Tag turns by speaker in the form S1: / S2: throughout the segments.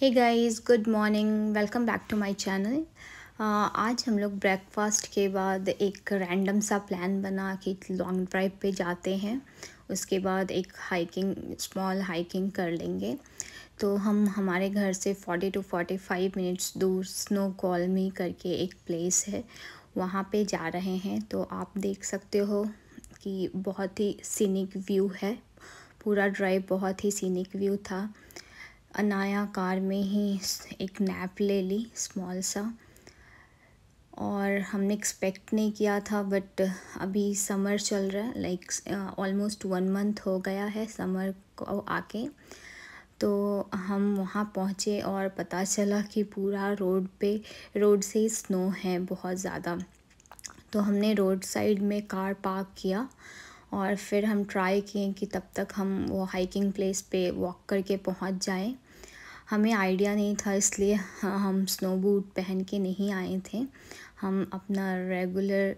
S1: hey guys good morning welcome back to my channel आज हम लोग ब्रेकफास्ट के बाद एक रैंडम सा प्लान बना कि लॉन्ग ड्राइव पे जाते हैं उसके बाद एक हाइकिंग स्मॉल हाइकिंग कर लेंगे तो हम हमारे घर से 40 टू 45 मिनट्स दूर स्नो कॉलमी करके एक प्लेस है वहाँ पे जा रहे हैं तो आप देख सकते हो कि बहुत ही सीनिक व्यू है पूरा ड्राइव बहुत ही सीनिक व्यू था अनाया कार में ही एक नैप ले ली स्मॉल सा और हमने एक्सपेक्ट नहीं किया था बट अभी समर चल रहा है लाइक ऑलमोस्ट वन मंथ हो गया है समर को आके तो हम वहाँ पहुँचे और पता चला कि पूरा रोड पे रोड से ही स्नो है बहुत ज़्यादा तो हमने रोड साइड में कार पार्क किया और फिर हम ट्राई किए कि तब तक हम वो हाइकिंग प्लेस पे वॉक करके पहुंच जाएं हमें आइडिया नहीं था इसलिए हम स्नो बूट पहन के नहीं आए थे हम अपना रेगुलर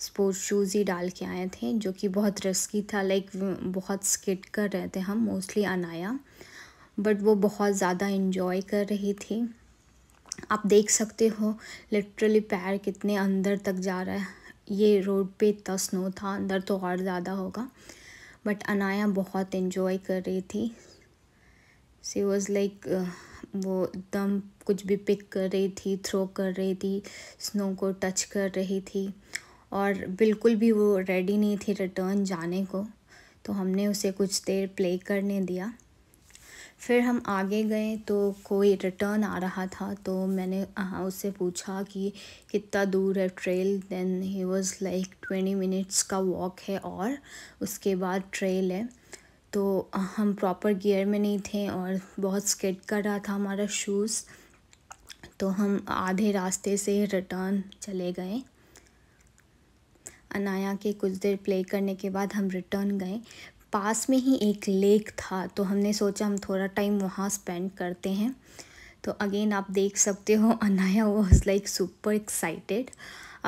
S1: स्पोर्ट्स शूज़ ही डाल के आए थे जो कि बहुत रिस्की था लाइक बहुत स्किट कर रहे थे हम मोस्टली अनाया बट वो बहुत ज़्यादा इन्जॉय कर रही थी आप देख सकते हो लिटरली पैर कितने अंदर तक जा रहा है ये रोड पे इतना स्नो था अंदर तो और ज़्यादा होगा बट अनाया बहुत इन्जॉय कर रही थी सी वॉज लाइक वो एकदम कुछ भी पिक कर रही थी थ्रो कर रही थी स्नो को टच कर रही थी और बिल्कुल भी वो रेडी नहीं थी रिटर्न जाने को तो हमने उसे कुछ देर प्ले करने दिया फिर हम आगे गए तो कोई रिटर्न आ रहा था तो मैंने उससे पूछा कि कितना दूर है trail then he was like twenty minutes का वॉक है और उसके बाद ट्रेल है तो हम प्रॉपर गियर में नहीं थे और बहुत स्केट कर रहा था हमारा शूज़ तो हम आधे रास्ते से रिटर्न चले गए अनाया के कुछ देर प्ले करने के बाद हम रिटर्न गए पास में ही एक लेक था तो हमने सोचा हम थोड़ा टाइम वहाँ स्पेंड करते हैं तो अगेन आप देख सकते हो Anaya was like super excited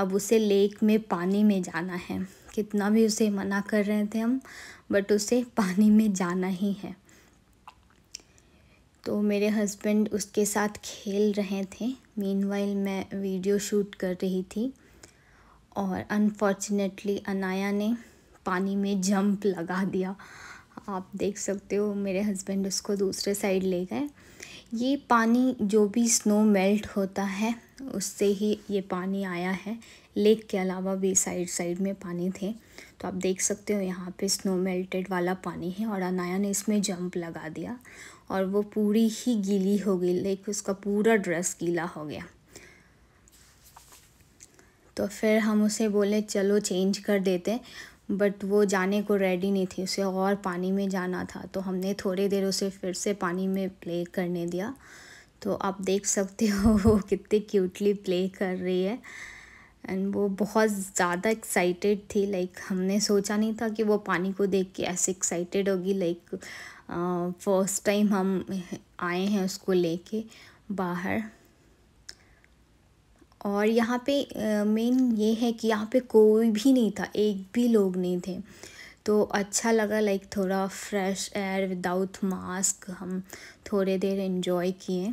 S1: अब उसे लेक में पानी में जाना है कितना भी उसे मना कर रहे थे हम बट उसे पानी में जाना ही है तो मेरे हस्बैंड उसके साथ खेल रहे थे मीनवाइल मैं वीडियो शूट कर रही थी और अनफॉर्चुनेटली अनाया ने पानी में जंप लगा दिया आप देख सकते हो मेरे हस्बैंड उसको दूसरे साइड ले गए ये पानी जो भी स्नो मेल्ट होता है उससे ही ये पानी आया है लेक के अलावा भी साइड साइड में पानी थे तो आप देख सकते हो यहाँ पे स्नो मेल्टेड वाला पानी है और अनाया ने इसमें जंप लगा दिया और वो पूरी ही गीली हो गई लेक उसका पूरा ड्रेस गीला हो गया तो फिर हम उसे बोले चलो चेंज कर देते बट वो जाने को रेडी नहीं थी उसे और पानी में जाना था तो हमने थोड़ी देर उसे फिर से पानी में प्ले करने दिया तो आप देख सकते हो वो कितने क्यूटली प्ले कर रही है एंड वो बहुत ज़्यादा एक्साइटेड थी लाइक हमने सोचा नहीं था कि वो पानी को देख के ऐसे एक्साइटेड होगी लाइक फर्स्ट टाइम हम आए हैं उसको लेके बाहर और यहाँ पे मेन ये है कि यहाँ पे कोई भी नहीं था एक भी लोग नहीं थे तो अच्छा लगा लाइक थोड़ा फ्रेश एयर विदाउट मास्क हम थोड़े देर इन्जॉय किए